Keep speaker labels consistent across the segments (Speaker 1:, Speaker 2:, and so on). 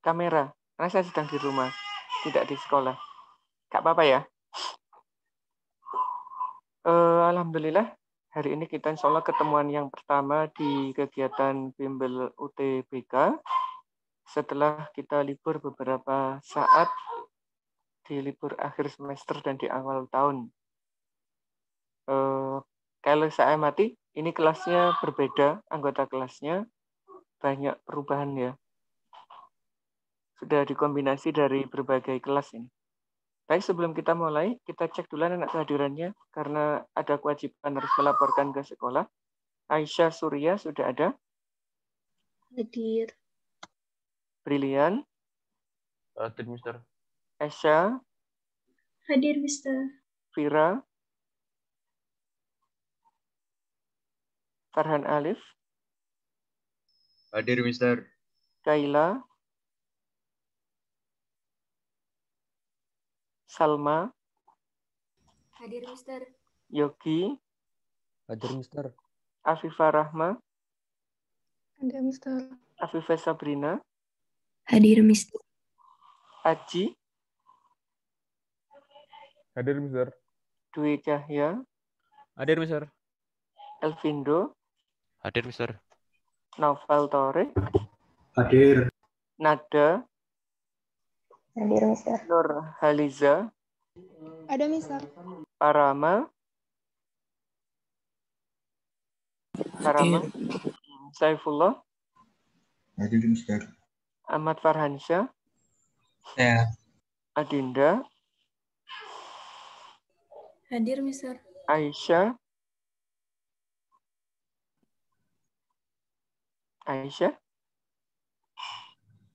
Speaker 1: kamera karena saya sedang di rumah, tidak di sekolah. Kak apa ya. Uh, Alhamdulillah, hari ini kita insya Allah ketemuan yang pertama di kegiatan bimbel UTBK. Setelah kita libur beberapa saat di libur akhir semester dan di awal tahun. Uh, kalau saya mati, ini kelasnya berbeda, anggota kelasnya banyak perubahan ya sudah dikombinasi dari berbagai kelas ini. Baik, sebelum kita mulai, kita cek dulu anak kehadirannya karena ada kewajiban harus melaporkan ke sekolah. Aisyah Surya sudah ada? Hadir. Brilian? Hadir, Mister. Aisyah? Hadir, Mister. Vira? Farhan Alif? Hadir, Mister. Kaila? Salma. Hadir, Mister. Yogi. Hadir, Mister. Afifah Rahma. Hadir, Mister. Afifah Sabrina. Hadir, Mister. Aji. Hadir, Mister. Dwi Cahya. Hadir, Mister. Elvindo. Hadir, Mister. Novel Tore, Hadir. Nada. Hadir, Mister. Nur Haliza. Ada, Mister. Parama. Parama. Saifullah. Hadir, Mister. Ahmad Farhansyah. Ya. Adinda. Hadir, Mister. Aisyah. Aisyah.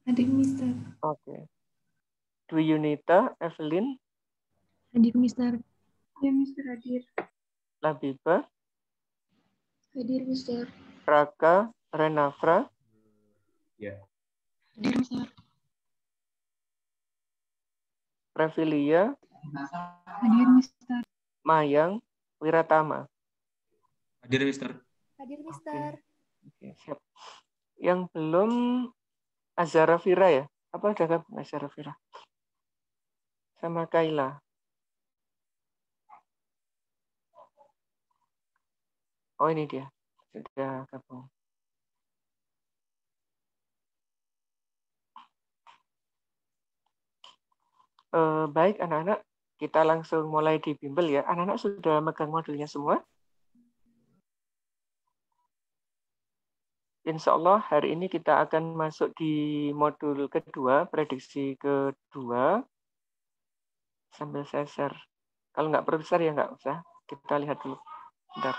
Speaker 1: Hadir, Mister. Oke. Okay. Dwi Yunita, Evelyn. Hadir, Mister. Ya, Mister hadir. Labiba. Hadir, Mister. Raka, Renafra. Ya. Hadir, Mister. Revilia. Hadir, Mister. Mayang, Wiratama. Hadir, Mister. Hadir, Mister. Oke, okay. okay, siap. Yang belum Azara Fira ya? Apa ada gabung Azara Fira? sama Kaila. Oh ini dia, sudah gabung. Uh, baik anak-anak, kita langsung mulai di bimbel ya. Anak-anak sudah megang modulnya semua? Insya Allah hari ini kita akan masuk di modul kedua, prediksi kedua, sambil saya share. Kalau nggak perlu besar ya nggak usah. Kita lihat dulu. Bentar.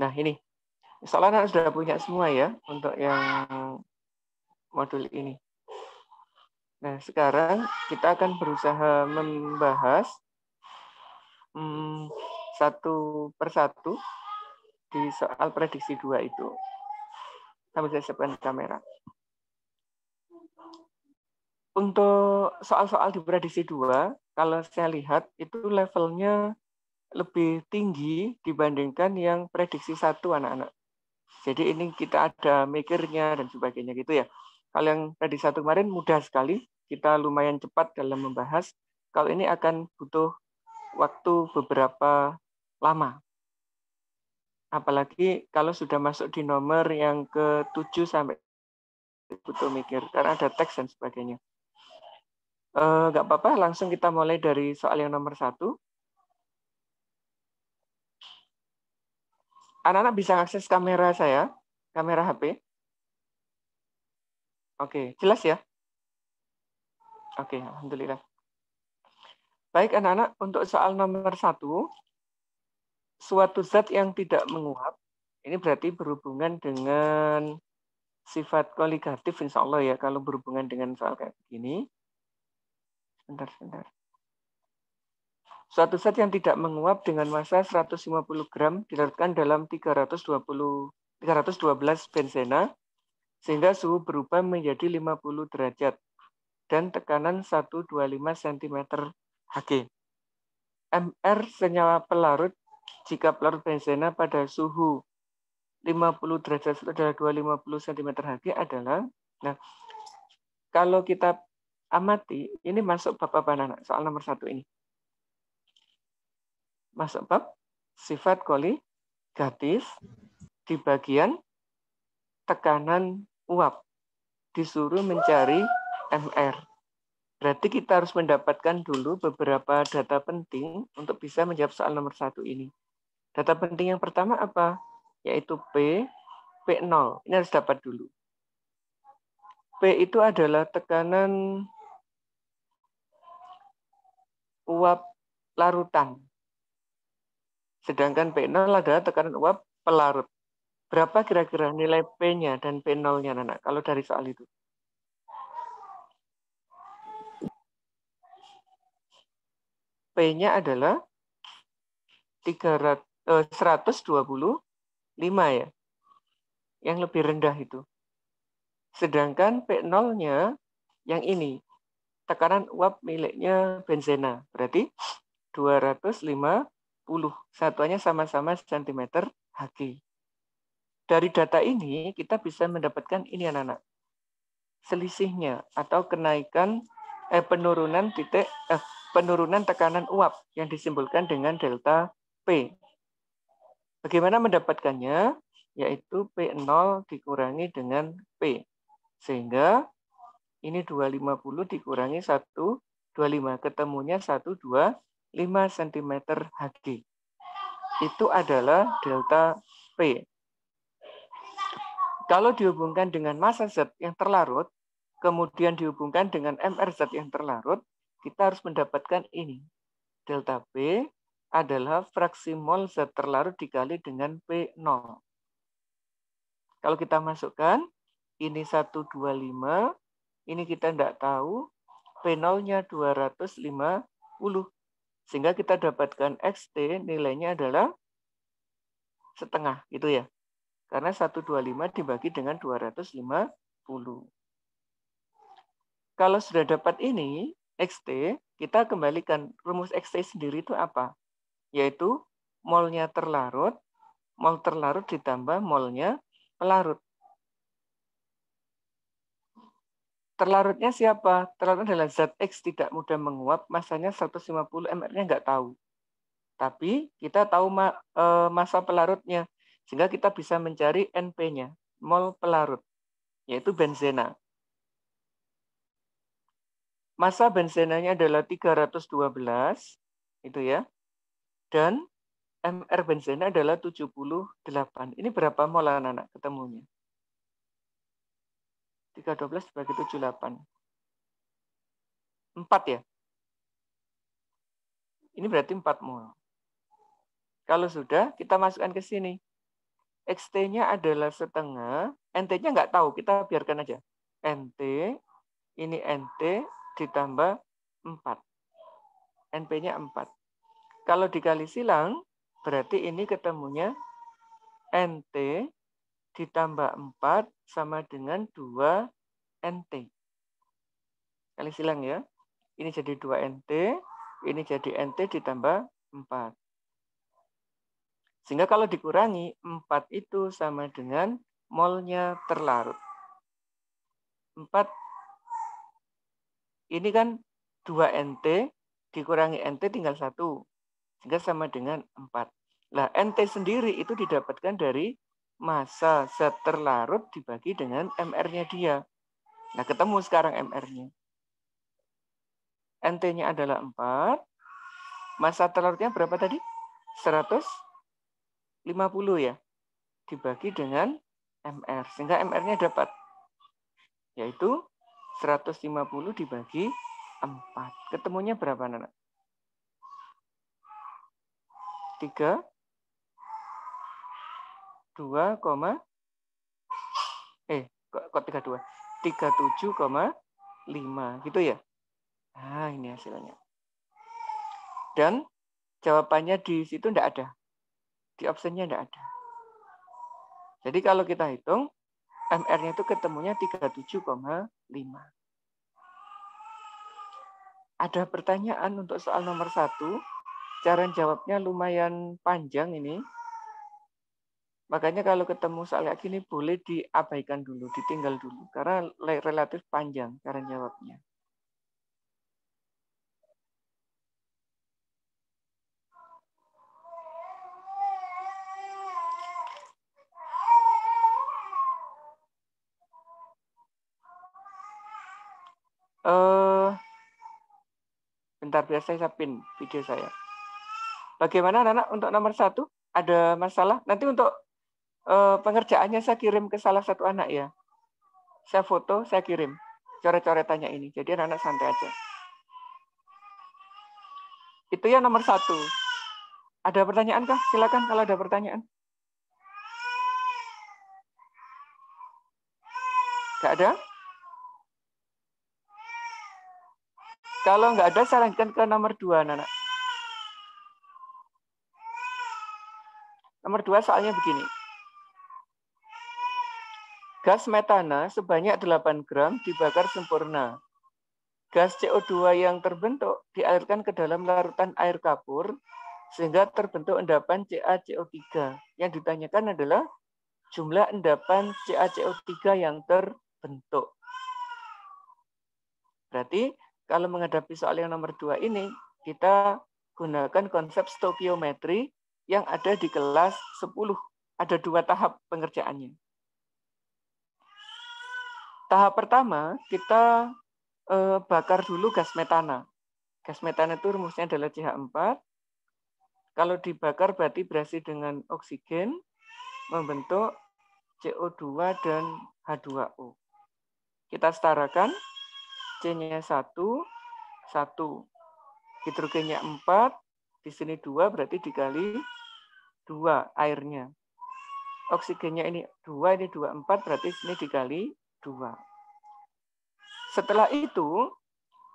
Speaker 1: Nah ini. Insya anak sudah punya semua ya untuk yang modul ini. Nah sekarang kita akan berusaha membahas hmm, satu persatu di soal prediksi dua itu. Sambil saya siapkan kamera. Untuk soal-soal di prediksi 2, kalau saya lihat itu levelnya lebih tinggi dibandingkan yang prediksi satu anak-anak. Jadi ini kita ada mikirnya dan sebagainya gitu ya. Kalau yang prediksi satu kemarin mudah sekali, kita lumayan cepat dalam membahas. Kalau ini akan butuh waktu beberapa lama. Apalagi kalau sudah masuk di nomor yang ke-7 sampai butuh mikir, karena ada teks dan sebagainya. Eh, nggak apa-apa, langsung kita mulai dari soal yang nomor satu. Anak-anak bisa akses kamera saya, kamera HP. Oke, jelas ya? Oke, Alhamdulillah. Baik anak-anak, untuk soal nomor satu, suatu zat yang tidak menguap, ini berarti berhubungan dengan sifat koligatif insya Allah ya, kalau berhubungan dengan soal kayak begini. Bentar, bentar. Suatu zat yang tidak menguap dengan massa 150 gram dilarutkan dalam 320 312 benzena sehingga suhu berubah menjadi 50 derajat dan tekanan 125 cm Hg. MR senyawa pelarut jika pelarut benzena pada suhu 50 derajat adalah 250 cm Hg adalah nah kalau kita amati, ini masuk bab apa anak? Soal nomor satu ini. Masuk bab sifat koli, gratis di bagian tekanan uap. Disuruh mencari MR. Berarti kita harus mendapatkan dulu beberapa data penting untuk bisa menjawab soal nomor satu ini. Data penting yang pertama apa? Yaitu P, P0. Ini harus dapat dulu. P itu adalah tekanan uap larutan. Sedangkan P0 adalah tekanan uap pelarut. Berapa kira-kira nilai P-nya dan P0-nya, anak kalau dari soal itu? P-nya adalah 300, 125 eh, ya. Yang lebih rendah itu. Sedangkan P0-nya yang ini tekanan uap miliknya benzena. Berarti 250 satuannya sama-sama cm Hg. Dari data ini kita bisa mendapatkan ini anak-anak. Selisihnya atau kenaikan eh, penurunan titik eh, penurunan tekanan uap yang disimpulkan dengan delta P. Bagaimana mendapatkannya? Yaitu P0 dikurangi dengan P. Sehingga ini 250 dikurangi 125. Ketemunya 125 cm Hg. Itu adalah delta P. Kalau dihubungkan dengan massa Z yang terlarut, kemudian dihubungkan dengan MR zat yang terlarut, kita harus mendapatkan ini. Delta P adalah fraksi mol Z terlarut dikali dengan P0. Kalau kita masukkan, ini 125 ini kita tidak tahu p 250, sehingga kita dapatkan XT nilainya adalah setengah, gitu ya. Karena 125 dibagi dengan 250. Kalau sudah dapat ini, XT, kita kembalikan rumus XT sendiri itu apa? Yaitu molnya terlarut, mol terlarut ditambah molnya pelarut. Terlarutnya siapa? Terlarut adalah zat X tidak mudah menguap, masanya 150 mR-nya nggak tahu. Tapi kita tahu ma e, masa pelarutnya, sehingga kita bisa mencari NP-nya, mol pelarut, yaitu benzena. Masa benzenanya adalah 312, itu ya. Dan MR benzena adalah 78. Ini berapa mol anak-anak ketemunya? 3 12 bagi 7 8. 4 ya? Ini berarti 4 mol. Kalau sudah, kita masukkan ke sini. XT-nya adalah setengah, NT-nya nggak tahu, kita biarkan aja. NT, ini NT ditambah 4. NP-nya 4. Kalau dikali silang, berarti ini ketemunya NT ditambah 4 sama dengan 2 NT. Kali silang ya. Ini jadi 2 NT, ini jadi NT ditambah 4. Sehingga kalau dikurangi, 4 itu sama dengan molnya terlarut. 4 ini kan 2 NT dikurangi NT tinggal 1. Sehingga sama dengan 4. Nah, NT sendiri itu didapatkan dari masa zat terlarut dibagi dengan MR-nya dia. Nah, ketemu sekarang MR-nya. NT-nya adalah 4. Masa terlarutnya berapa tadi? 150 ya. Dibagi dengan MR. Sehingga MR-nya dapat. Yaitu 150 dibagi 4. Ketemunya berapa, anak? 3 dua 2, eh kok tiga tiga dua 32? lima gitu ya. Nah, ini hasilnya. Dan jawabannya di situ enggak ada. Di optionnya enggak ada. Jadi kalau kita hitung, MR-nya itu ketemunya tiga tujuh lima Ada pertanyaan untuk soal nomor satu. Cara jawabnya lumayan panjang ini. Makanya kalau ketemu soal kayak gini boleh diabaikan dulu, ditinggal dulu karena relatif panjang cara jawabnya. Uh, bentar biasa saya pin video saya. Bagaimana anak-anak untuk nomor satu? Ada masalah? Nanti untuk Eh, pengerjaannya saya kirim ke salah satu anak ya. Saya foto, saya kirim. Coret-coretannya ini. Jadi anak-anak santai aja. Itu ya nomor satu. Ada pertanyaan kah? Silakan kalau ada pertanyaan. Gak ada? Kalau nggak ada, saya lanjutkan ke nomor dua, anak. Nomor dua soalnya begini. Gas metana sebanyak 8 gram dibakar sempurna. Gas CO2 yang terbentuk dialirkan ke dalam larutan air kapur sehingga terbentuk endapan CaCO3. Yang ditanyakan adalah jumlah endapan CaCO3 yang terbentuk. Berarti kalau menghadapi soal yang nomor 2 ini, kita gunakan konsep stoikiometri yang ada di kelas 10. Ada dua tahap pengerjaannya. Tahap pertama, kita eh, bakar dulu gas metana. Gas metana itu rumusnya adalah CH4. Kalau dibakar berarti berhasil dengan oksigen membentuk CO2 dan H2O. Kita setarakan C-nya 1, 1. Hidrogennya 4, di sini 2 berarti dikali 2 airnya. Oksigennya ini 2, ini empat berarti sini dikali setelah itu,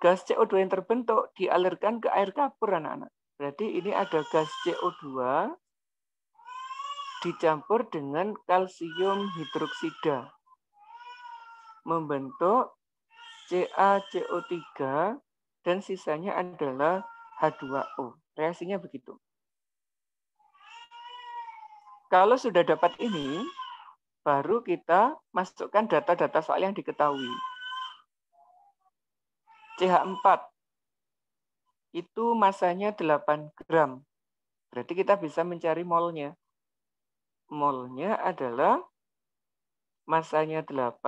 Speaker 1: gas CO2 yang terbentuk dialirkan ke air kapur anak-anak. Berarti ini ada gas CO2 dicampur dengan kalsium hidroksida membentuk CaCO3 dan sisanya adalah H2O. Reaksinya begitu. Kalau sudah dapat ini, baru kita masukkan data-data soal yang diketahui. CH4 itu masanya 8 gram. Berarti kita bisa mencari molnya. Molnya adalah masanya 8,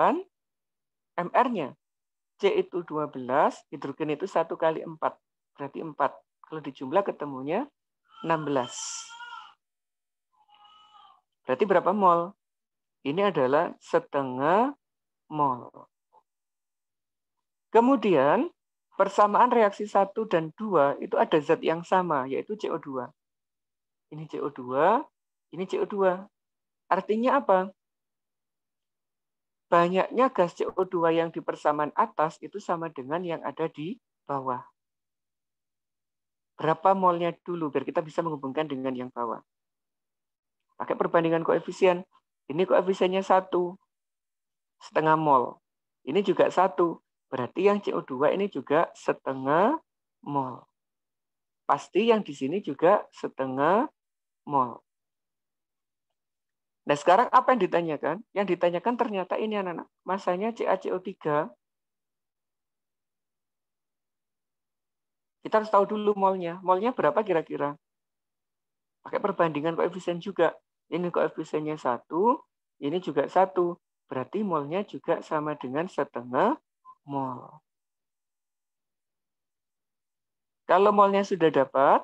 Speaker 1: MR-nya. C itu 12, hidrogen itu 1 kali 4. Berarti 4. Kalau dijumlah ketemunya 16. Berarti berapa mol? Ini adalah setengah mol. Kemudian persamaan reaksi 1 dan 2 itu ada zat yang sama, yaitu CO2. Ini CO2, ini CO2. Artinya apa? Banyaknya gas CO2 yang di persamaan atas itu sama dengan yang ada di bawah. Berapa molnya dulu biar kita bisa menghubungkan dengan yang bawah. Pakai perbandingan koefisien ini kok koefisiennya satu setengah mol. Ini juga satu. Berarti yang CO2 ini juga setengah mol. Pasti yang di sini juga setengah mol. Nah sekarang apa yang ditanyakan? Yang ditanyakan ternyata ini anak-anak. Masanya CaCO3. Kita harus tahu dulu molnya. Molnya berapa kira-kira? Pakai perbandingan koefisien juga. Ini koefisiennya satu, ini juga satu. Berarti molnya juga sama dengan setengah mol. Kalau molnya sudah dapat,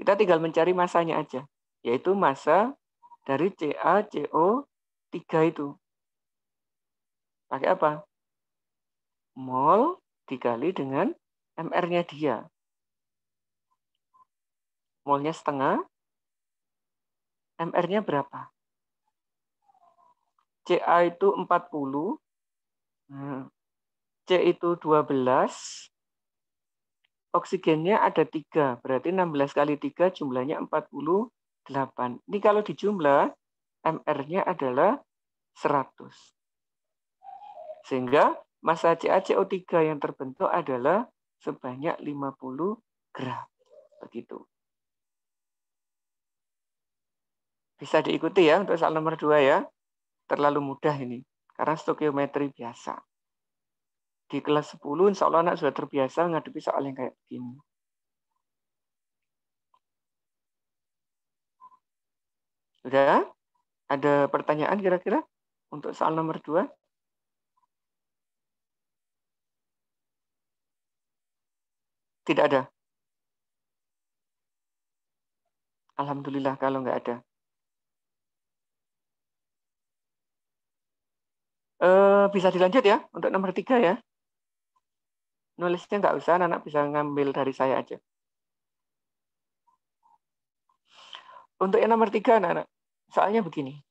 Speaker 1: kita tinggal mencari masanya aja, yaitu masa dari CaCO3 itu. Pakai apa? Mol dikali dengan MR-nya dia. Molnya setengah, MR-nya berapa? CA itu 40, hmm. C itu 12, oksigennya ada 3, berarti 16 kali 3 jumlahnya 48. Ini kalau dijumlah, MR-nya adalah 100. Sehingga massa CaCO3 yang terbentuk adalah sebanyak 50 gram. Begitu. Bisa diikuti ya untuk soal nomor dua ya. Terlalu mudah ini. Karena stokiometri biasa. Di kelas 10, insya Allah anak sudah terbiasa menghadapi soal yang kayak begini. Sudah? Ada pertanyaan kira-kira untuk soal nomor dua? Tidak ada. Alhamdulillah kalau nggak ada. Uh, bisa dilanjut ya untuk nomor tiga ya. Nulisnya nggak usah, anak bisa ngambil dari saya aja. Untuk yang nomor tiga, anak-anak, soalnya begini.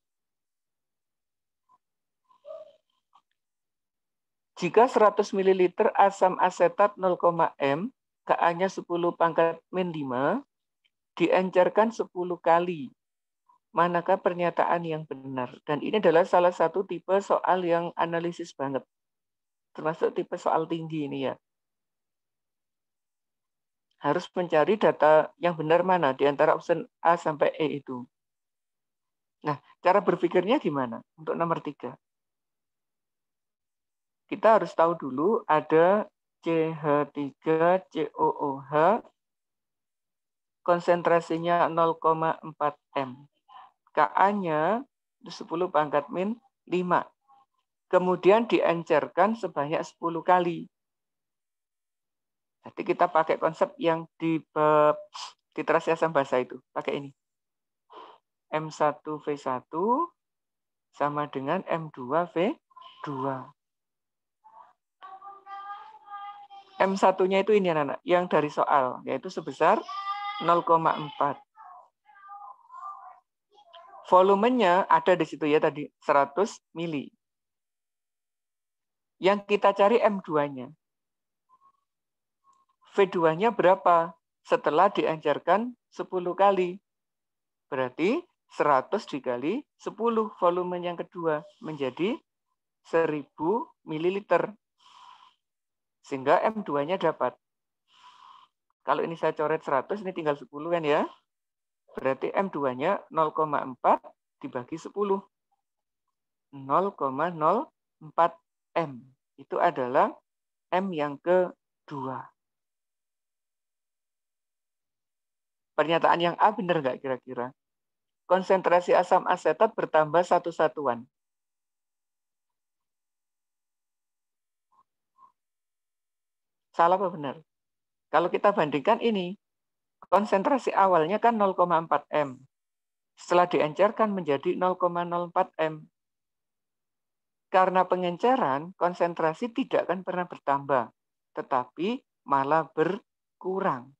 Speaker 1: Jika 100 ml asam asetat 0, m, Ka-nya 10 pangkat min 5, diencerkan 10 kali manakah pernyataan yang benar. Dan ini adalah salah satu tipe soal yang analisis banget. Termasuk tipe soal tinggi ini ya. Harus mencari data yang benar mana di antara option A sampai E itu. Nah, cara berpikirnya gimana untuk nomor tiga? Kita harus tahu dulu ada CH3COOH konsentrasinya 0,4 M. KA-nya 10 pangkat min 5. Kemudian diencerkan sebanyak 10 kali. Jadi kita pakai konsep yang di di translation bahasa itu. Pakai ini. M1V1 sama dengan M2V2. M1-nya itu ini anak-anak, yang dari soal, yaitu sebesar 0,4 volumenya ada di situ ya tadi 100 mili. Yang kita cari M2-nya. V2-nya berapa? Setelah diencerkan 10 kali. Berarti 100 dikali 10 volume yang kedua menjadi 1000 ml. Sehingga M2-nya dapat. Kalau ini saya coret 100, ini tinggal 10 kan ya. Berarti M2-nya 0,4 dibagi 10. 0,04 M. Itu adalah M yang kedua. Pernyataan yang A benar nggak kira-kira? Konsentrasi asam asetat bertambah satu satuan. Salah apa benar? Kalau kita bandingkan ini, Konsentrasi awalnya kan 0,4 M. Setelah diencerkan menjadi 0,04 M. Karena pengenceran, konsentrasi tidak akan pernah bertambah, tetapi malah berkurang.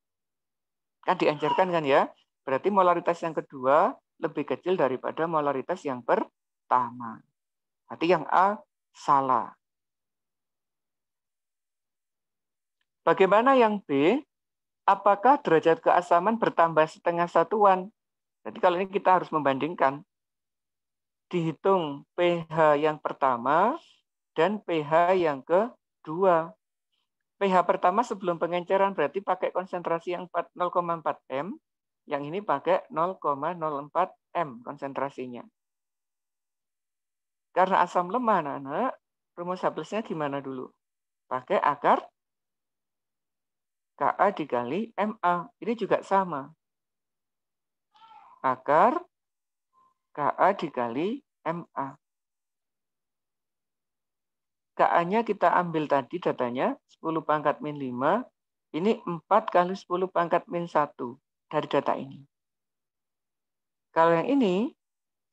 Speaker 1: Kan diencerkan kan ya? Berarti molaritas yang kedua lebih kecil daripada molaritas yang pertama. Berarti yang A salah. Bagaimana yang B? apakah derajat keasaman bertambah setengah satuan? Jadi kalau ini kita harus membandingkan. Dihitung pH yang pertama dan pH yang kedua. pH pertama sebelum pengenceran berarti pakai konsentrasi yang 0,4 M. Yang ini pakai 0,04 M konsentrasinya. Karena asam lemah, anak-anak, rumus Hablesnya gimana dulu? Pakai akar KA digali MA. Ini juga sama. Akar KA digali MA. KA-nya kita ambil tadi datanya, 10 pangkat min 5. Ini 4 kali 10 pangkat min 1 dari data ini. Kalau yang ini,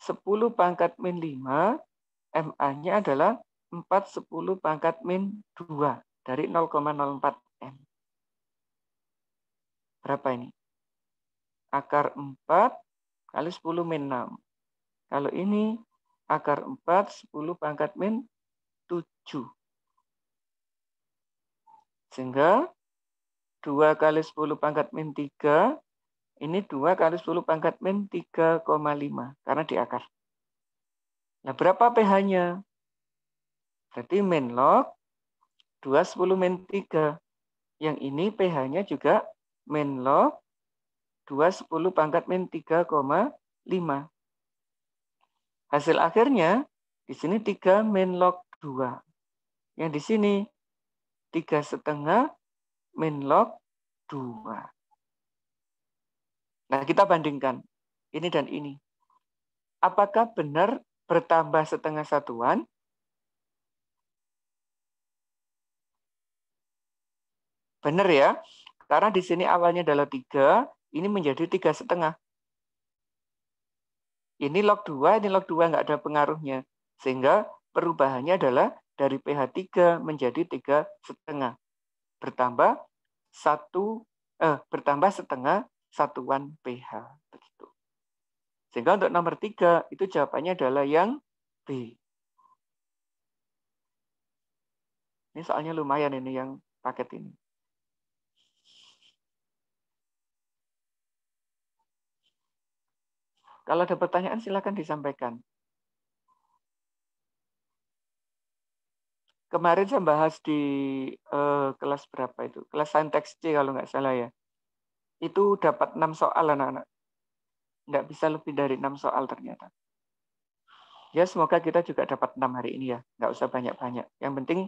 Speaker 1: 10 pangkat min 5, MA-nya adalah 4 10 pangkat min 2 dari 0,04 M berapa ini? Akar 4 kali 10 min 6. Kalau ini akar 4, 10 pangkat min 7. Sehingga 2 kali 10 pangkat min 3, ini 2 kali 10 pangkat min 3,5 karena di akar. Nah, berapa pH-nya? Berarti min log 2 10 min 3. Yang ini pH-nya juga min log 2 10 pangkat min 3,5. Hasil akhirnya di sini 3 min log 2. Yang di sini 3 setengah min log 2. Nah, kita bandingkan ini dan ini. Apakah benar bertambah setengah satuan? Benar ya? Karena di sini awalnya adalah 3, ini menjadi tiga setengah. Ini log 2, ini log 2 nggak ada pengaruhnya. Sehingga perubahannya adalah dari pH 3 menjadi tiga setengah. Bertambah satu eh, bertambah setengah satuan pH. Begitu. Sehingga untuk nomor 3 itu jawabannya adalah yang B. Ini soalnya lumayan ini yang paket ini. Kalau ada pertanyaan silakan disampaikan. Kemarin saya bahas di uh, kelas berapa itu? Kelas Saintex C kalau nggak salah ya. Itu dapat 6 soal anak-anak. Nggak bisa lebih dari 6 soal ternyata. Ya semoga kita juga dapat 6 hari ini ya. Nggak usah banyak-banyak. Yang penting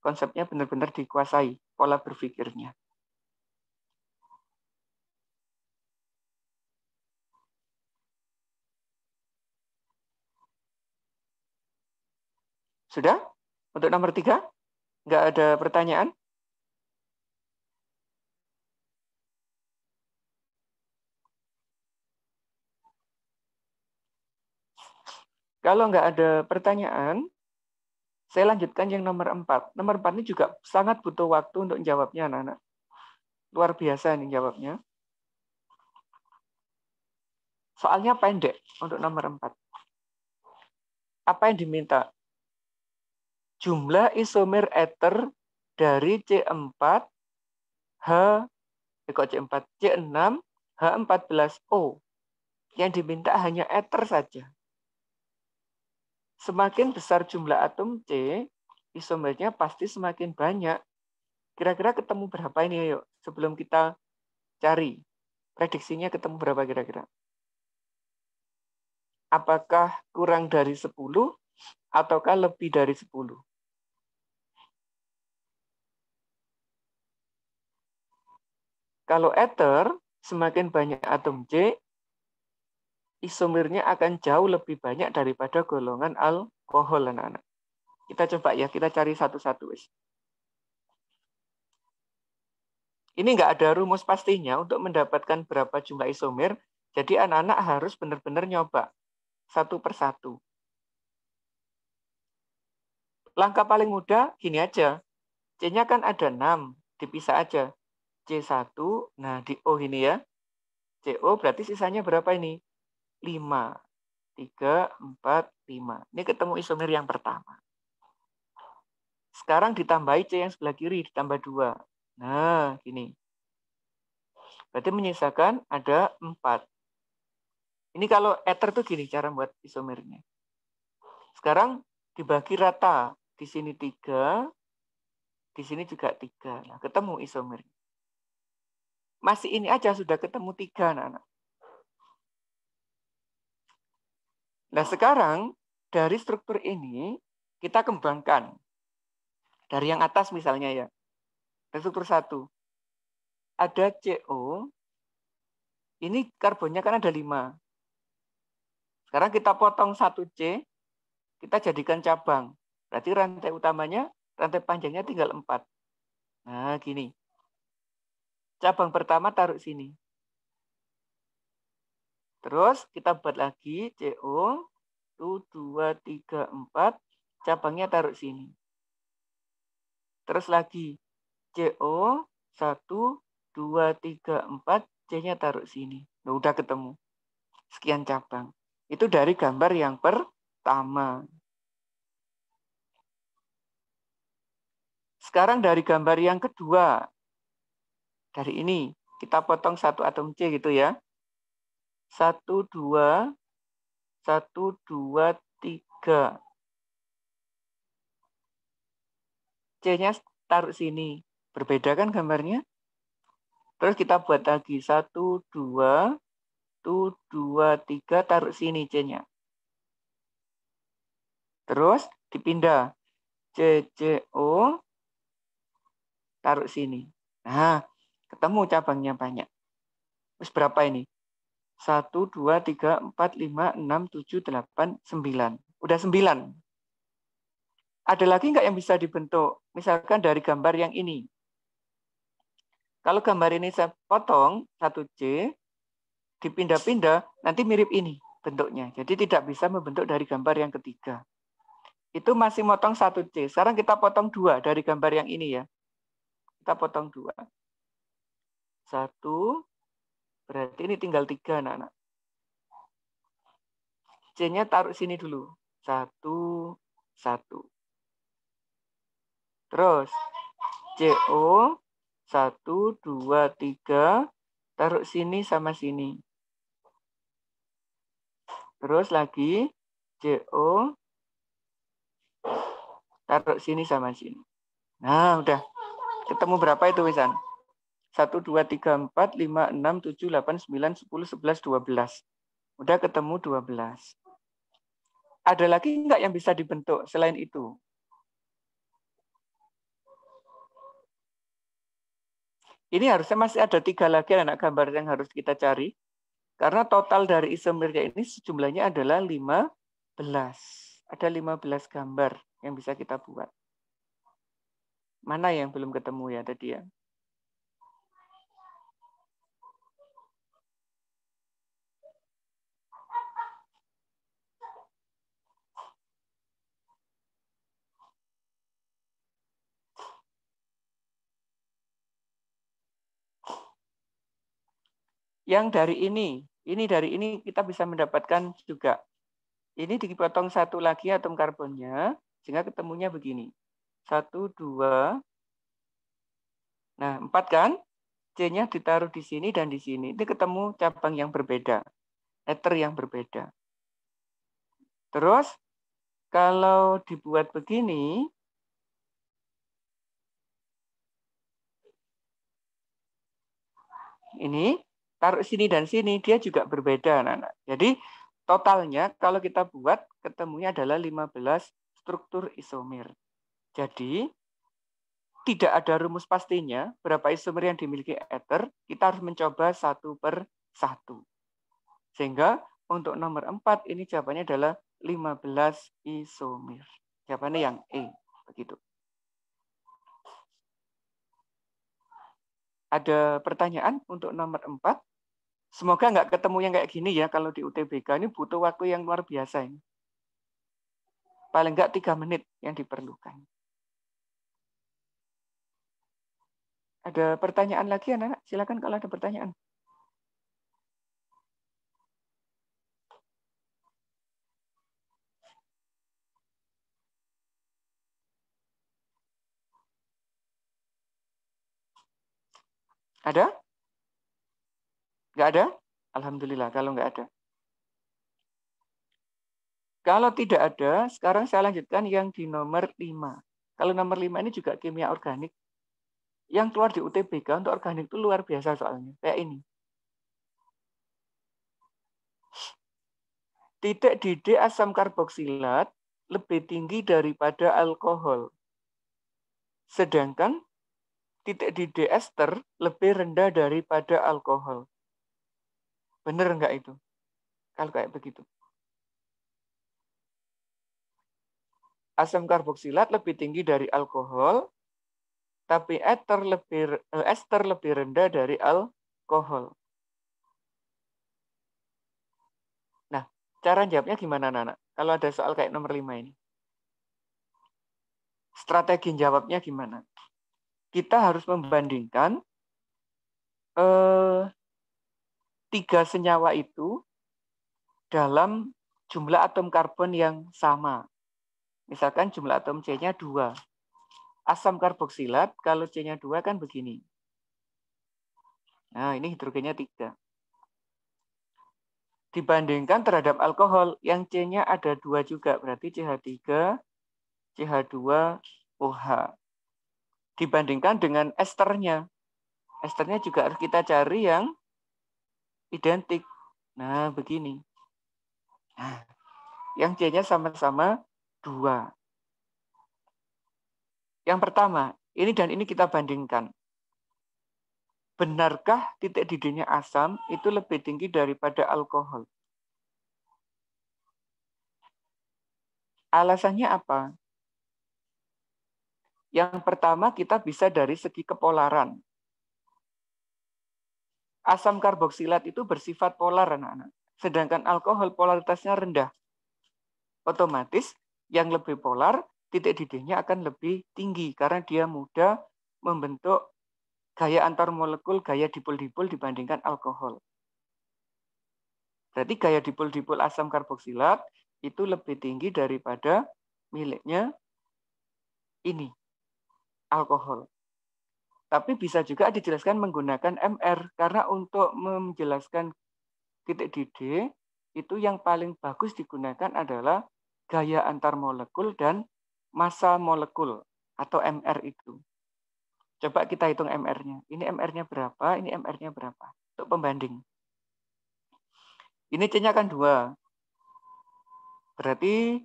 Speaker 1: konsepnya benar-benar dikuasai pola berpikirnya. Sudah? Untuk nomor tiga? Nggak ada pertanyaan? Kalau nggak ada pertanyaan, saya lanjutkan yang nomor empat. Nomor empat ini juga sangat butuh waktu untuk jawabnya, anak-anak. Luar biasa ini jawabnya. Soalnya pendek untuk nomor empat. Apa yang diminta? jumlah isomer eter dari C4 H C4 C6 H14O yang diminta hanya eter saja. Semakin besar jumlah atom C, isomernya pasti semakin banyak. Kira-kira ketemu berapa ini Yuk, sebelum kita cari. Prediksinya ketemu berapa kira-kira? Apakah kurang dari 10 ataukah lebih dari 10? Kalau ether, semakin banyak atom C, isomernya akan jauh lebih banyak daripada golongan alkohol, anak-anak. Kita coba ya, kita cari satu-satu. Ini nggak ada rumus pastinya untuk mendapatkan berapa jumlah isomer, jadi anak-anak harus benar-benar nyoba satu persatu. Langkah paling mudah gini aja. C-nya kan ada 6, dipisah aja. C1, nah di O ini ya. CO berarti sisanya berapa ini? 5. 3, 4, 5. Ini ketemu isomer yang pertama. Sekarang ditambahi C yang sebelah kiri, ditambah 2. Nah, gini. Berarti menyisakan ada 4. Ini kalau ether tuh gini cara buat isomernya. Sekarang dibagi rata. Di sini tiga, di sini juga tiga. Nah, ketemu isomer. Masih ini aja sudah ketemu tiga, anak-anak. Nah, sekarang dari struktur ini kita kembangkan. Dari yang atas misalnya ya. Dari struktur satu. Ada CO. Ini karbonnya kan ada lima. Sekarang kita potong satu C, kita jadikan cabang. Berarti rantai utamanya, rantai panjangnya tinggal 4. Nah, gini. Cabang pertama taruh sini. Terus kita buat lagi CO. 1, 2, 3, 4. Cabangnya taruh sini. Terus lagi. CO. 1, 2, 3, 4. C-nya taruh sini. Nah, udah ketemu. Sekian cabang. Itu dari gambar yang pertama. Sekarang dari gambar yang kedua, dari ini, kita potong satu atom C gitu ya. Satu, dua, satu, dua, tiga. C-nya taruh sini. Berbeda kan gambarnya? Terus kita buat lagi. Satu, dua, satu, dua, tiga, taruh sini C-nya. Terus dipindah. C, C, O, taruh sini. Nah, ketemu cabangnya banyak. Terus berapa ini? 1, 2, 3, 4, 5, 6, 7, 8, 9. Udah 9. Ada lagi nggak yang bisa dibentuk? Misalkan dari gambar yang ini. Kalau gambar ini saya potong 1C, dipindah-pindah, nanti mirip ini bentuknya. Jadi tidak bisa membentuk dari gambar yang ketiga. Itu masih motong 1C. Sekarang kita potong dua dari gambar yang ini ya. Kita potong dua. Satu, berarti ini tinggal tiga anak-anak. C-nya taruh sini dulu. Satu, satu. Terus, CO, satu, dua, tiga, taruh sini sama sini. Terus lagi, CO, taruh sini sama sini. Nah, udah. Ketemu berapa itu, Wisan? 1, 2, 3, 4, 5, 6, 7, 8, 9, 10, 11, 12. Udah ketemu 12. Ada lagi enggak yang bisa dibentuk selain itu? Ini harusnya masih ada tiga lagi anak gambar yang harus kita cari. Karena total dari isomernya ini sejumlahnya adalah 15. Ada 15 gambar yang bisa kita buat. Mana yang belum ketemu ya tadi ya? yang dari ini, ini dari ini kita bisa mendapatkan juga. Ini dipotong satu lagi atom karbonnya, sehingga ketemunya begini. Satu, dua. Nah, empat kan? C-nya ditaruh di sini dan di sini. Ini ketemu cabang yang berbeda. Eter yang berbeda. Terus, kalau dibuat begini, ini taruh sini dan sini dia juga berbeda anak-anak. Jadi totalnya kalau kita buat ketemunya adalah 15 struktur isomer. Jadi tidak ada rumus pastinya berapa isomer yang dimiliki ether, kita harus mencoba satu per satu. Sehingga untuk nomor 4 ini jawabannya adalah 15 isomer. Jawabannya yang E. Begitu. Ada pertanyaan untuk nomor 4? Semoga nggak ketemu yang kayak gini ya kalau di UTBK. Ini butuh waktu yang luar biasa. Ini. Paling nggak tiga menit yang diperlukan. Ada pertanyaan lagi anak-anak? Silakan kalau ada pertanyaan. Ada? Enggak ada? Alhamdulillah kalau enggak ada. Kalau tidak ada, sekarang saya lanjutkan yang di nomor 5. Kalau nomor 5 ini juga kimia organik yang keluar di UTBK untuk organik itu luar biasa soalnya. Kayak ini. Tidak didik asam karboksilat lebih tinggi daripada alkohol. Sedangkan titik di ester lebih rendah daripada alkohol. Bener nggak itu? Kalau kayak begitu. Asam karboksilat lebih tinggi dari alkohol, tapi lebih eh, ester terlebih rendah dari alkohol. Nah, cara jawabnya gimana Nana? Kalau ada soal kayak nomor 5 ini. Strategi jawabnya gimana? Kita harus membandingkan eh, tiga senyawa itu dalam jumlah atom karbon yang sama. Misalkan jumlah atom C-nya dua asam karboksilat kalau C-nya 2 kan begini. Nah, ini hidrogennya 3. Dibandingkan terhadap alkohol yang C-nya ada 2 juga, berarti CH3, CH2, OH. Dibandingkan dengan esternya. Esternya juga harus kita cari yang identik. Nah, begini. Nah, yang C-nya sama-sama 2. Yang pertama, ini dan ini kita bandingkan. Benarkah titik didihnya asam itu lebih tinggi daripada alkohol? Alasannya apa? Yang pertama kita bisa dari segi kepolaran. Asam karboksilat itu bersifat polar anak-anak. Sedangkan alkohol polaritasnya rendah. Otomatis yang lebih polar titik didihnya akan lebih tinggi karena dia mudah membentuk gaya antar molekul, gaya dipol-dipol dibandingkan alkohol. Berarti gaya dipol-dipol asam karboksilat itu lebih tinggi daripada miliknya ini, alkohol. Tapi bisa juga dijelaskan menggunakan MR, karena untuk menjelaskan titik didih, itu yang paling bagus digunakan adalah gaya antar molekul dan massa molekul atau MR itu. Coba kita hitung MR-nya. Ini MR-nya berapa, ini MR-nya berapa. Untuk pembanding. Ini C-nya kan 2. Berarti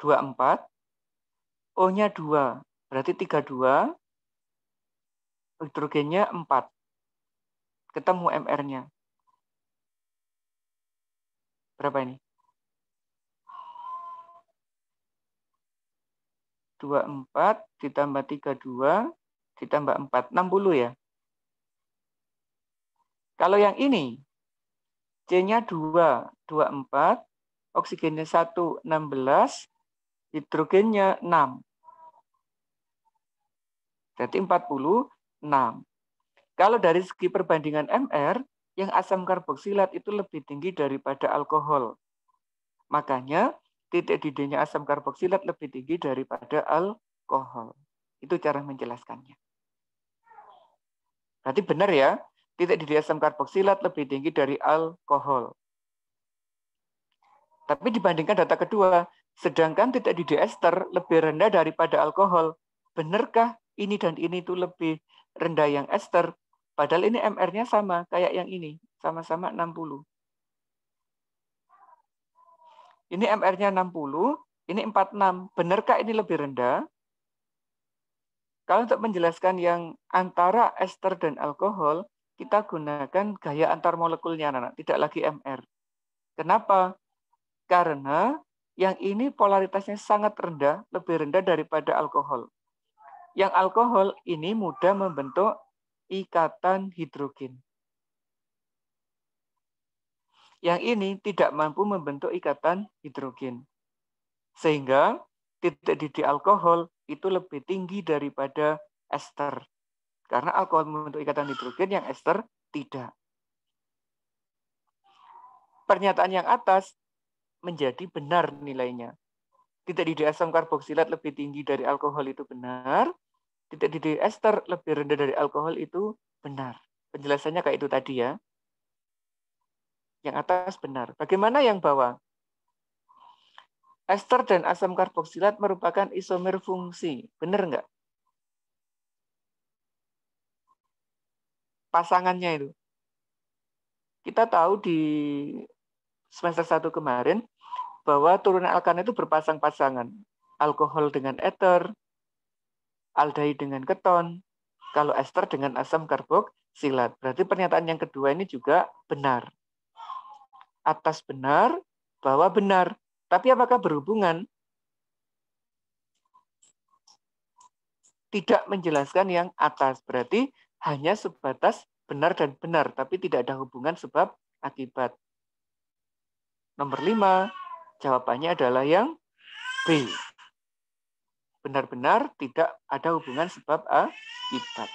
Speaker 1: 24. O-nya 2. Berarti 32. Hidrogennya 4. Ketemu MR-nya. Berapa ini? 24 ditambah 32 ditambah 4, 60 ya. Kalau yang ini, C-nya 2, 24, oksigennya 1, 16, hidrogennya 6. Berarti 46. Kalau dari segi perbandingan MR, yang asam karboksilat itu lebih tinggi daripada alkohol. Makanya titik didihnya asam karboksilat lebih tinggi daripada alkohol. Itu cara menjelaskannya. Berarti benar ya, titik didih asam karboksilat lebih tinggi dari alkohol. Tapi dibandingkan data kedua, sedangkan titik didih ester lebih rendah daripada alkohol. Benarkah ini dan ini itu lebih rendah yang ester? Padahal ini MR-nya sama kayak yang ini, sama-sama 60. Ini MR-nya 60, ini 46. Benarkah ini lebih rendah? Kalau untuk menjelaskan yang antara ester dan alkohol, kita gunakan gaya antar molekulnya, anak, tidak lagi MR. Kenapa? Karena yang ini polaritasnya sangat rendah, lebih rendah daripada alkohol. Yang alkohol ini mudah membentuk ikatan hidrogen yang ini tidak mampu membentuk ikatan hidrogen. Sehingga titik didih alkohol itu lebih tinggi daripada ester. Karena alkohol membentuk ikatan hidrogen yang ester tidak. Pernyataan yang atas menjadi benar nilainya. Titik didih asam karboksilat lebih tinggi dari alkohol itu benar. Titik didih ester lebih rendah dari alkohol itu benar. Penjelasannya kayak itu tadi ya. Yang atas benar. Bagaimana yang bawah? Ester dan asam karboksilat merupakan isomer fungsi. Benar nggak? Pasangannya itu. Kita tahu di semester 1 kemarin bahwa turunan alkana itu berpasang-pasangan. Alkohol dengan ether, aldehid dengan keton, kalau ester dengan asam karboksilat. Berarti pernyataan yang kedua ini juga benar atas benar, bawah benar. Tapi apakah berhubungan? Tidak menjelaskan yang atas. Berarti hanya sebatas benar dan benar, tapi tidak ada hubungan sebab akibat. Nomor lima, jawabannya adalah yang B. Benar-benar tidak ada hubungan sebab akibat.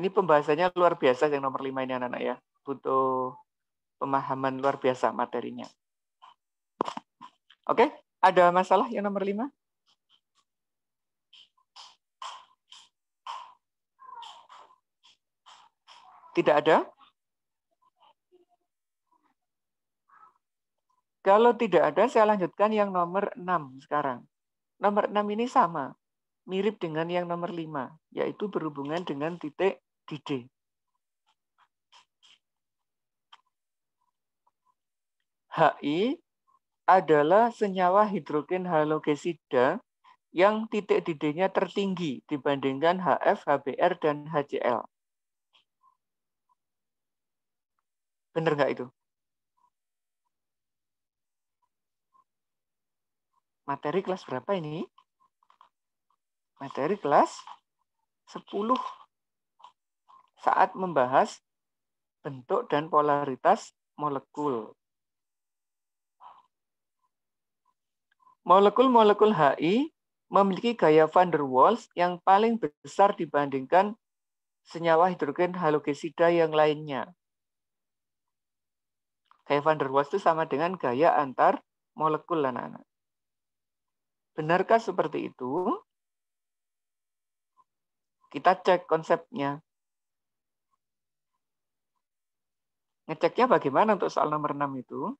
Speaker 1: Ini pembahasannya luar biasa yang nomor lima ini anak-anak ya. Butuh pemahaman luar biasa materinya. Oke, ada masalah yang nomor lima? Tidak ada? Kalau tidak ada, saya lanjutkan yang nomor enam sekarang. Nomor enam ini sama, mirip dengan yang nomor lima, yaitu berhubungan dengan titik di HI adalah senyawa hidrogen halogesida yang titik didihnya tertinggi dibandingkan HF, HBr, dan HCl. Benar nggak itu? Materi kelas berapa ini? Materi kelas 10 saat membahas bentuk dan polaritas molekul. Molekul-molekul HI memiliki gaya van der Waals yang paling besar dibandingkan senyawa hidrogen halogesida yang lainnya. Gaya van der Waals itu sama dengan gaya antar molekul anak-anak. Benarkah seperti itu? Kita cek konsepnya. Ngeceknya bagaimana untuk soal nomor 6 itu?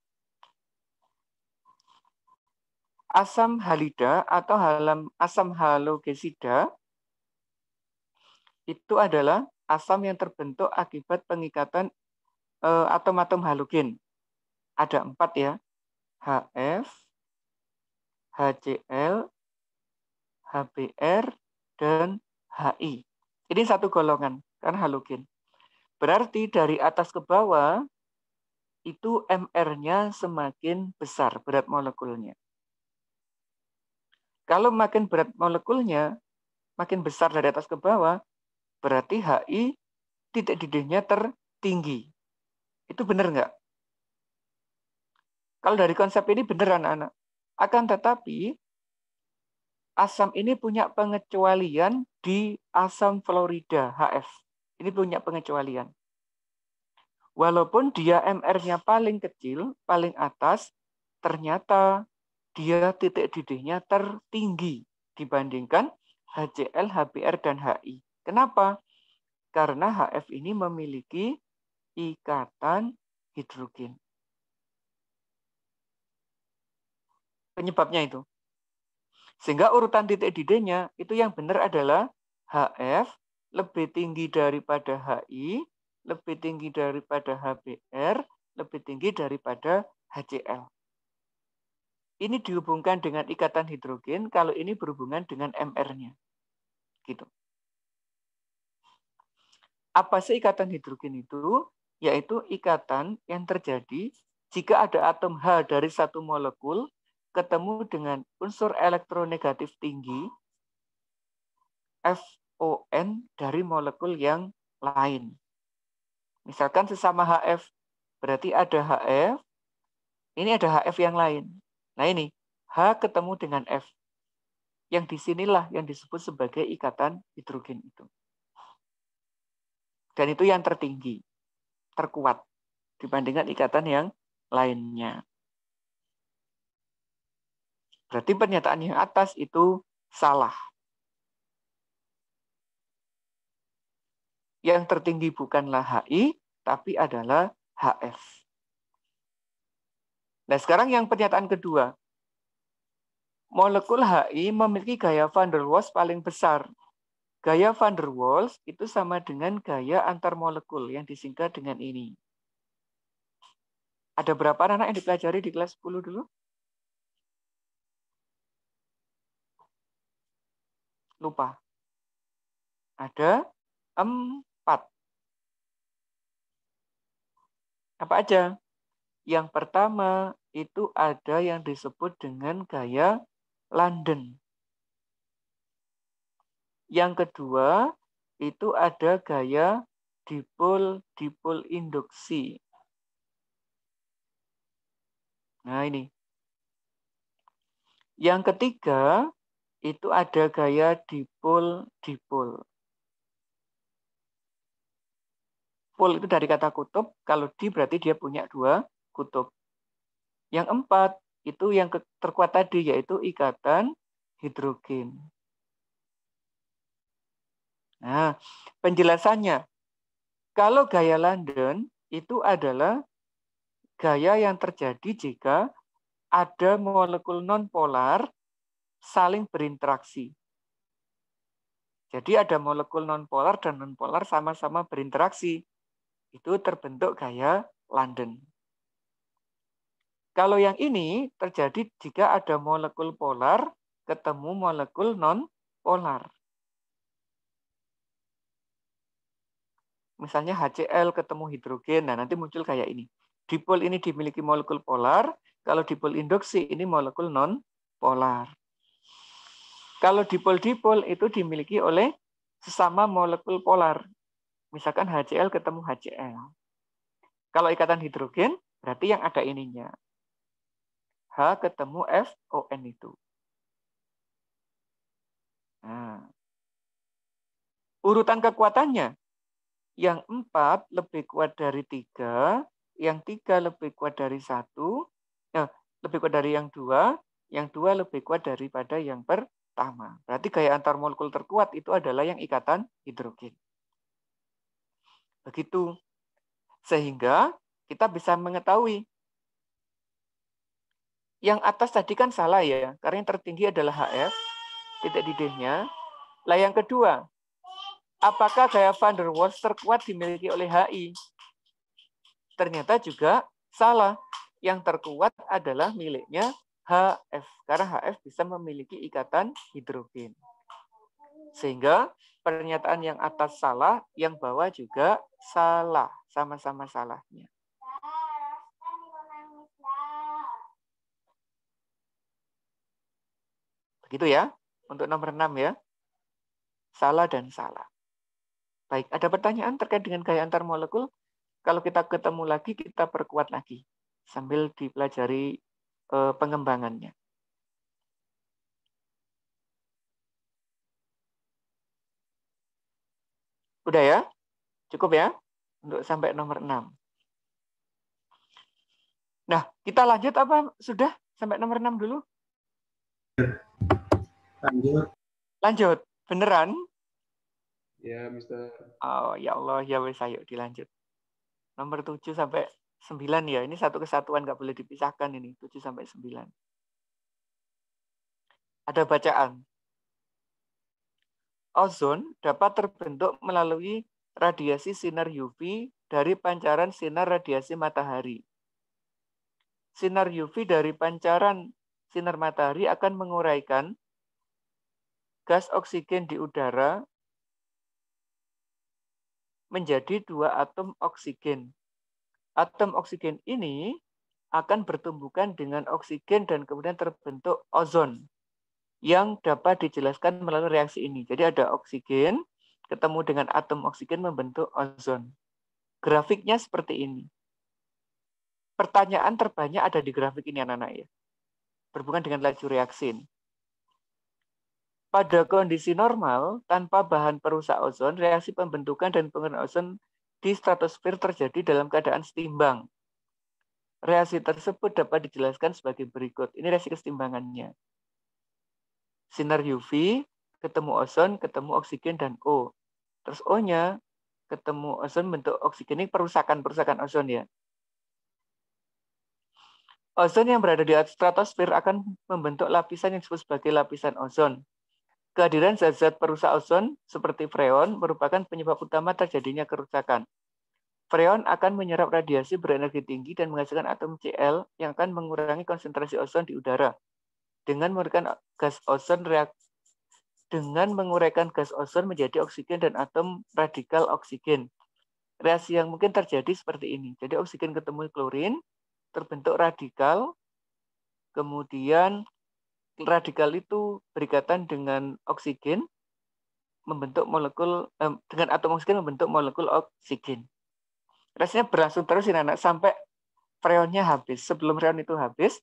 Speaker 1: Asam halida atau halam, asam halogesida itu adalah asam yang terbentuk akibat pengikatan eh, atom-atom halogen. Ada empat ya, HF, HCl, HBr, dan HI. Ini satu golongan, kan halogen. Berarti dari atas ke bawah itu MR-nya semakin besar berat molekulnya. Kalau makin berat molekulnya, makin besar dari atas ke bawah, berarti HI titik didihnya tertinggi. Itu benar nggak? Kalau dari konsep ini benar anak-anak. Akan tetapi, asam ini punya pengecualian di asam Florida HF. Ini punya pengecualian. Walaupun dia MR-nya paling kecil, paling atas, ternyata dia titik didihnya tertinggi dibandingkan HCl, HBR, dan HI. Kenapa? Karena HF ini memiliki ikatan hidrogen. Penyebabnya itu. Sehingga urutan titik didihnya itu yang benar adalah HF, lebih tinggi daripada HI, lebih tinggi daripada HBR, lebih tinggi daripada HCl. Ini dihubungkan dengan ikatan hidrogen kalau ini berhubungan dengan MR-nya. Gitu. Apa sih ikatan hidrogen itu? Yaitu ikatan yang terjadi jika ada atom H dari satu molekul ketemu dengan unsur elektronegatif tinggi F ON dari molekul yang lain. Misalkan sesama HF, berarti ada HF, ini ada HF yang lain. Nah ini, H ketemu dengan F. Yang disinilah yang disebut sebagai ikatan hidrogen itu. Dan itu yang tertinggi, terkuat dibandingkan ikatan yang lainnya. Berarti pernyataan yang atas itu salah. Yang tertinggi bukanlah HI, tapi adalah HF. Nah, sekarang yang pernyataan kedua. Molekul HI memiliki gaya van der Waals paling besar. Gaya van der Waals itu sama dengan gaya antar molekul yang disingkat dengan ini. Ada berapa anak yang dipelajari di kelas 10 dulu? Lupa. Ada apa aja? Yang pertama itu ada yang disebut dengan gaya London. Yang kedua itu ada gaya dipol-dipol induksi. Nah ini. Yang ketiga itu ada gaya dipol-dipol. pole itu dari kata kutub, kalau di berarti dia punya dua kutub. Yang empat, itu yang terkuat tadi, yaitu ikatan hidrogen. Nah, penjelasannya, kalau gaya London itu adalah gaya yang terjadi jika ada molekul nonpolar saling berinteraksi. Jadi ada molekul nonpolar dan nonpolar sama-sama berinteraksi itu terbentuk gaya London. Kalau yang ini terjadi jika ada molekul polar ketemu molekul non-polar. Misalnya HCl ketemu hidrogen, nah nanti muncul kayak ini. Dipol ini dimiliki molekul polar, kalau dipol induksi ini molekul non-polar. Kalau dipol-dipol itu dimiliki oleh sesama molekul polar misalkan HCl ketemu HCl. Kalau ikatan hidrogen, berarti yang ada ininya. H ketemu SON itu. Nah. Urutan kekuatannya, yang 4 lebih kuat dari 3, yang 3 lebih kuat dari 1, eh, lebih kuat dari yang 2, yang 2 lebih kuat daripada yang pertama. Berarti gaya antar molekul terkuat itu adalah yang ikatan hidrogen. Begitu. Sehingga kita bisa mengetahui yang atas tadi kan salah ya, karena yang tertinggi adalah HF, titik didihnya. Lah yang kedua, apakah gaya van der Waals terkuat dimiliki oleh HI? Ternyata juga salah. Yang terkuat adalah miliknya HF, karena HF bisa memiliki ikatan hidrogen. Sehingga pernyataan yang atas salah, yang bawah juga salah, sama-sama salahnya. Begitu ya, untuk nomor 6 ya. Salah dan salah. Baik, ada pertanyaan terkait dengan gaya antar molekul? Kalau kita ketemu lagi, kita perkuat lagi sambil dipelajari eh, pengembangannya. Udah ya? Cukup ya untuk sampai nomor 6. Nah, kita lanjut apa sudah sampai nomor 6 dulu? Lanjut. Lanjut. Beneran? Ya, Mister. Oh, ya Allah, ya wes ayo dilanjut. Nomor 7 sampai 9 ya. Ini satu kesatuan nggak boleh dipisahkan ini, 7 sampai 9. Ada bacaan. Ozon dapat terbentuk melalui radiasi sinar UV dari pancaran sinar radiasi matahari. Sinar UV dari pancaran sinar matahari akan menguraikan gas oksigen di udara menjadi dua atom oksigen. Atom oksigen ini akan bertumbukan dengan oksigen dan kemudian terbentuk ozon yang dapat dijelaskan melalui reaksi ini. Jadi ada oksigen, ketemu dengan atom oksigen membentuk ozon. Grafiknya seperti ini. Pertanyaan terbanyak ada di grafik ini anak-anak ya. Berhubungan dengan laju reaksi. Pada kondisi normal, tanpa bahan perusak ozon, reaksi pembentukan dan penggunaan ozon di stratosfer terjadi dalam keadaan setimbang. Reaksi tersebut dapat dijelaskan sebagai berikut. Ini reaksi kesetimbangannya. Sinar UV, ketemu ozon, ketemu oksigen, dan O. Terus O-nya ketemu ozon bentuk oksigen ini perusakan-perusakan ozon ya. Ozon yang berada di atas stratosfer akan membentuk lapisan yang disebut sebagai lapisan ozon. Kehadiran zat-zat perusak ozon seperti freon merupakan penyebab utama terjadinya kerusakan. Freon akan menyerap radiasi berenergi tinggi dan menghasilkan atom Cl yang akan mengurangi konsentrasi ozon di udara. Dengan memberikan gas ozon reaksi dengan menguraikan gas ozon menjadi oksigen dan atom radikal oksigen. Reaksi yang mungkin terjadi seperti ini. Jadi oksigen ketemu klorin, terbentuk radikal, kemudian radikal itu berikatan dengan oksigen, membentuk molekul eh, dengan atom oksigen membentuk molekul oksigen. Reaksinya berlangsung terus ini anak sampai freonnya habis. Sebelum freon itu habis,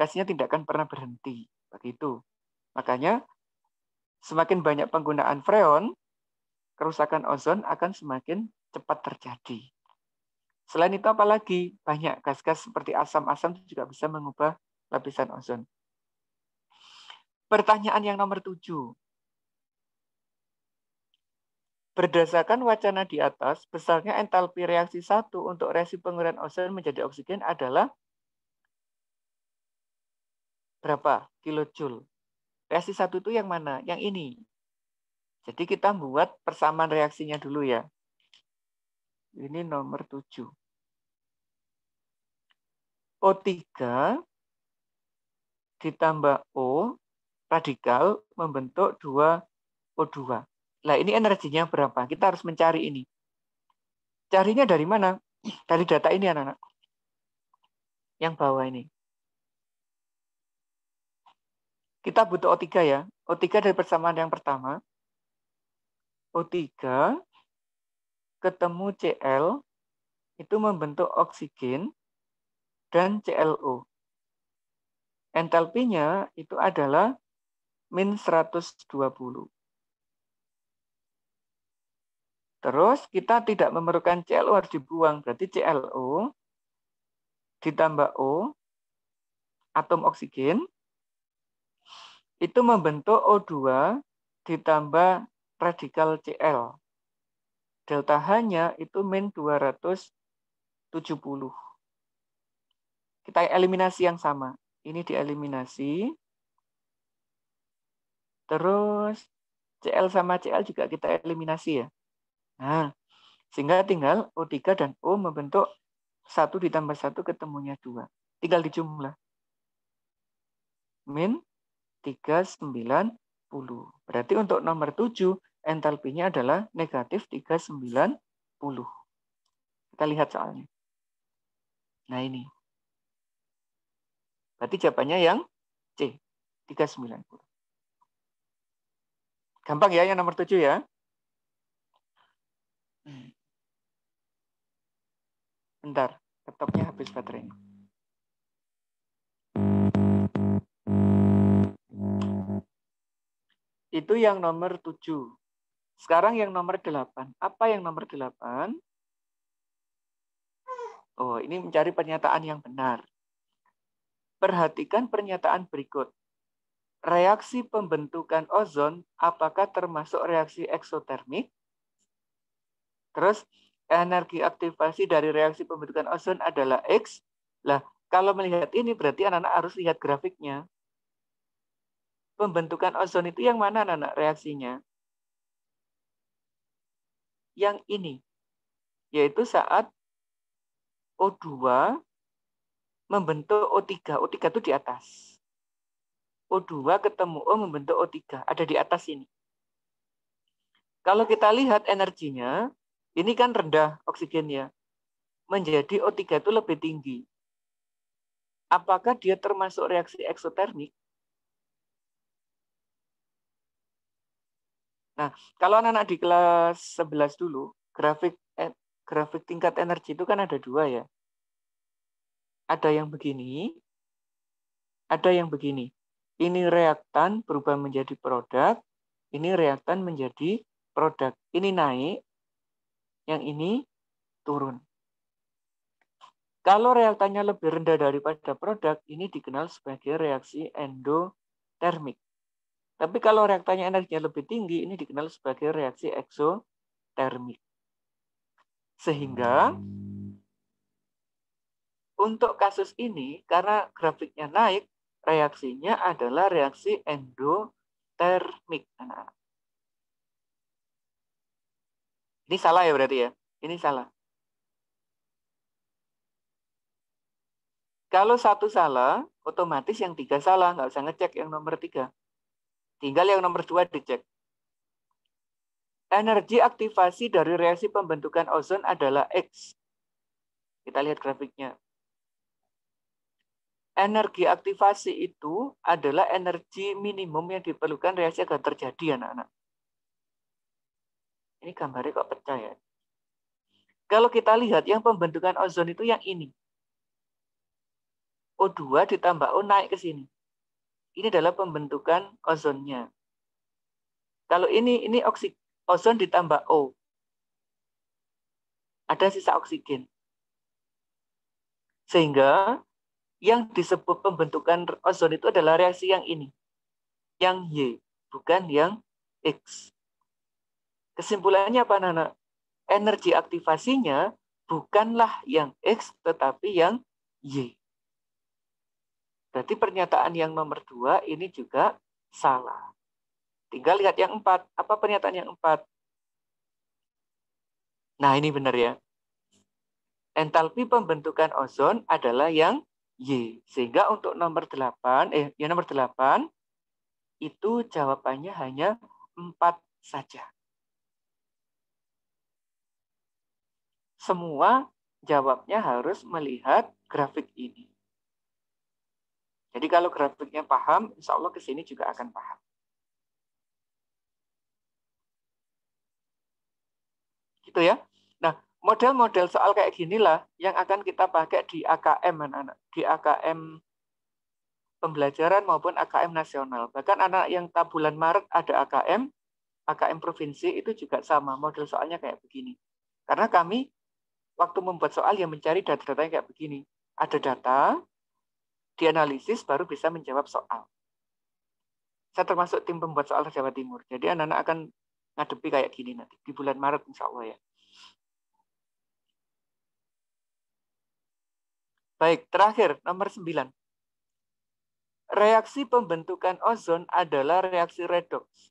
Speaker 1: reaksinya tidak akan pernah berhenti. Begitu. Makanya Semakin banyak penggunaan freon, kerusakan ozon akan semakin cepat terjadi. Selain itu apalagi banyak gas-gas seperti asam-asam juga bisa mengubah lapisan ozon. Pertanyaan yang nomor tujuh. Berdasarkan wacana di atas, besarnya entalpi reaksi satu untuk reaksi penguraian ozon menjadi oksigen adalah berapa kilojoule? Reaksi satu itu yang mana? Yang ini. Jadi kita buat persamaan reaksinya dulu ya. Ini nomor 7. O3 ditambah O radikal membentuk dua o 2 Nah, ini energinya berapa? Kita harus mencari ini. Carinya dari mana? Dari data ini, anak-anak. Yang bawah ini. Kita butuh O3 ya. O3 dari persamaan yang pertama. O3 ketemu Cl itu membentuk oksigen dan ClO. Entalpinya itu adalah min 120. Terus kita tidak memerlukan ClO harus dibuang. Berarti ClO ditambah O, atom oksigen, itu membentuk O2 ditambah radikal Cl. Delta H-nya itu min 270. Kita eliminasi yang sama. Ini dieliminasi. Terus Cl sama Cl juga kita eliminasi ya. Nah, sehingga tinggal O3 dan O membentuk satu ditambah satu ketemunya dua Tinggal dijumlah. Min 390. Berarti untuk nomor 7 entalpinya adalah negatif 390. Kita lihat soalnya. Nah ini. Berarti jawabannya yang C, 390. Gampang ya yang nomor 7 ya. Bentar, ketoknya habis baterai. Itu yang nomor 7. Sekarang yang nomor 8. Apa yang nomor 8? Oh, ini mencari pernyataan yang benar. Perhatikan pernyataan berikut. Reaksi pembentukan ozon apakah termasuk reaksi eksotermik? Terus energi aktivasi dari reaksi pembentukan ozon adalah X. Lah, kalau melihat ini berarti anak-anak harus lihat grafiknya pembentukan ozon itu yang mana anak reaksinya? Yang ini, yaitu saat O2 membentuk O3. O3 itu di atas. O2 ketemu O membentuk O3, ada di atas ini. Kalau kita lihat energinya, ini kan rendah oksigennya. Menjadi O3 itu lebih tinggi. Apakah dia termasuk reaksi eksotermik? Nah, kalau anak-anak di kelas 11 dulu, grafik e, grafik tingkat energi itu kan ada dua ya. Ada yang begini, ada yang begini. Ini reaktan berubah menjadi produk, ini reaktan menjadi produk. Ini naik, yang ini turun. Kalau reaktannya lebih rendah daripada produk, ini dikenal sebagai reaksi endotermik. Tapi kalau reaktannya energinya lebih tinggi, ini dikenal sebagai reaksi eksotermik. Sehingga hmm. untuk kasus ini, karena grafiknya naik, reaksinya adalah reaksi endotermik. Nah. Ini salah ya berarti ya? Ini salah. Kalau satu salah, otomatis yang tiga salah. Nggak usah ngecek yang nomor tiga. Tinggal yang nomor dua dicek. Energi aktivasi dari reaksi pembentukan ozon adalah X. Kita lihat grafiknya. Energi aktivasi itu adalah energi minimum yang diperlukan reaksi agar terjadi, anak-anak. Ini gambarnya kok pecah ya. Kalau kita lihat yang pembentukan ozon itu yang ini. O2 ditambah O naik ke sini. Ini adalah pembentukan ozonnya. Kalau ini ini oksik, ozon ditambah O. Ada sisa oksigen. Sehingga yang disebut pembentukan ozon itu adalah reaksi yang ini. Yang Y, bukan yang X. Kesimpulannya apa, Nana? Energi aktivasinya bukanlah yang X, tetapi yang Y. Berarti pernyataan yang nomor dua ini juga salah. Tinggal lihat yang empat. Apa pernyataan yang empat? Nah ini benar ya. Entalpi pembentukan ozon adalah yang Y. Sehingga untuk nomor delapan, eh, ya nomor delapan itu jawabannya hanya empat saja. Semua jawabnya harus melihat grafik ini. Jadi kalau grafiknya paham, insya Allah kesini juga akan paham. Gitu ya. Nah, model-model soal kayak ginilah yang akan kita pakai di AKM anak-anak. Di AKM pembelajaran maupun AKM nasional. Bahkan anak yang tabulan Maret ada AKM, AKM provinsi itu juga sama. Model soalnya kayak begini. Karena kami waktu membuat soal yang mencari data-data yang kayak begini. Ada data, dianalisis baru bisa menjawab soal. Saya termasuk tim pembuat soal Jawa Timur. Jadi anak-anak akan ngadepi kayak gini nanti di bulan Maret insya Allah ya. Baik, terakhir nomor 9. Reaksi pembentukan ozon adalah reaksi redoks.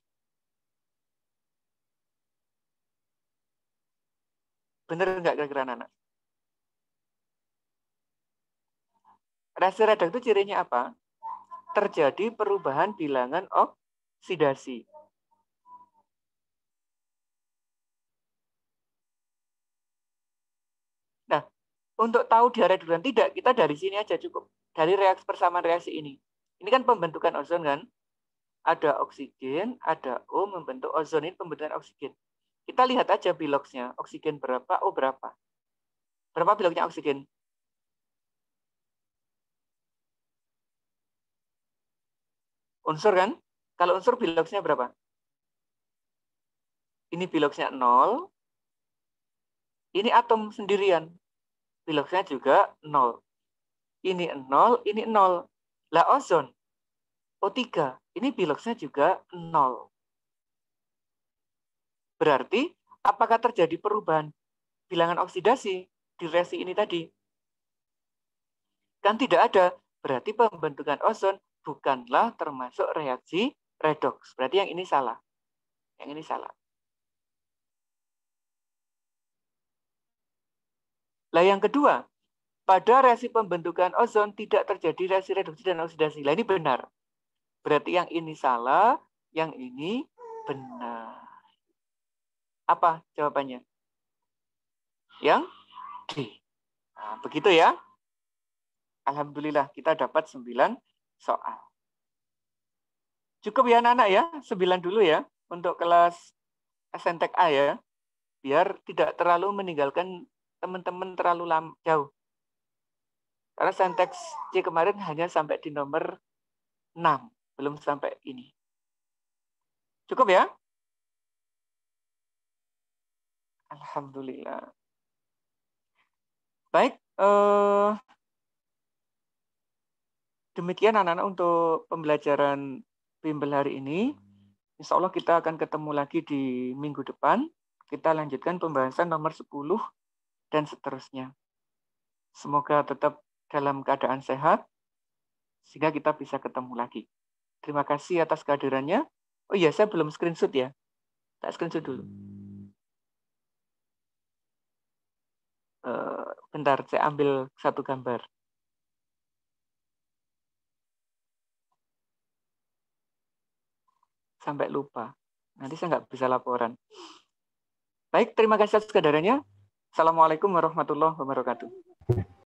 Speaker 1: Benar enggak kira-kira anak? Reaksi redoks itu cirinya apa? Terjadi perubahan bilangan oksidasi. Nah, untuk tahu dia redoks dan tidak, kita dari sini aja cukup. Dari reaksi persamaan reaksi ini. Ini kan pembentukan ozon kan? Ada oksigen, ada O membentuk ozon ini pembentukan oksigen. Kita lihat aja biloksnya, oksigen berapa, O berapa. Berapa biloknya oksigen? unsur kan? Kalau unsur biloksnya berapa? Ini biloksnya 0. Ini atom sendirian. biloksnya juga 0. Ini 0, ini 0. Lah ozon, O3, ini biloksnya juga 0. Berarti, apakah terjadi perubahan bilangan oksidasi di reaksi ini tadi? Kan tidak ada. Berarti pembentukan ozon bukanlah termasuk reaksi redoks Berarti yang ini salah. Yang ini salah. Lah yang kedua, pada reaksi pembentukan ozon tidak terjadi reaksi reduksi dan oksidasi. Lah ini benar. Berarti yang ini salah, yang ini benar. Apa jawabannya? Yang D. Nah, begitu ya. Alhamdulillah kita dapat 9 soal. Cukup ya anak-anak ya, 9 dulu ya untuk kelas SNTK A ya. Biar tidak terlalu meninggalkan teman-teman terlalu lama jauh. Karena senteks C kemarin hanya sampai di nomor 6, belum sampai ini. Cukup ya? Alhamdulillah. Baik, eh, Demikian anak-anak untuk pembelajaran bimbel hari ini. Insya Allah kita akan ketemu lagi di minggu depan. Kita lanjutkan pembahasan nomor 10 dan seterusnya. Semoga tetap dalam keadaan sehat, sehingga kita bisa ketemu lagi. Terima kasih atas kehadirannya. Oh iya, saya belum screenshot ya. Tak screenshot dulu. Eh, bentar, saya ambil satu gambar. sampai lupa. Nanti saya nggak bisa laporan. Baik, terima kasih atas kehadirannya. Assalamualaikum warahmatullahi wabarakatuh.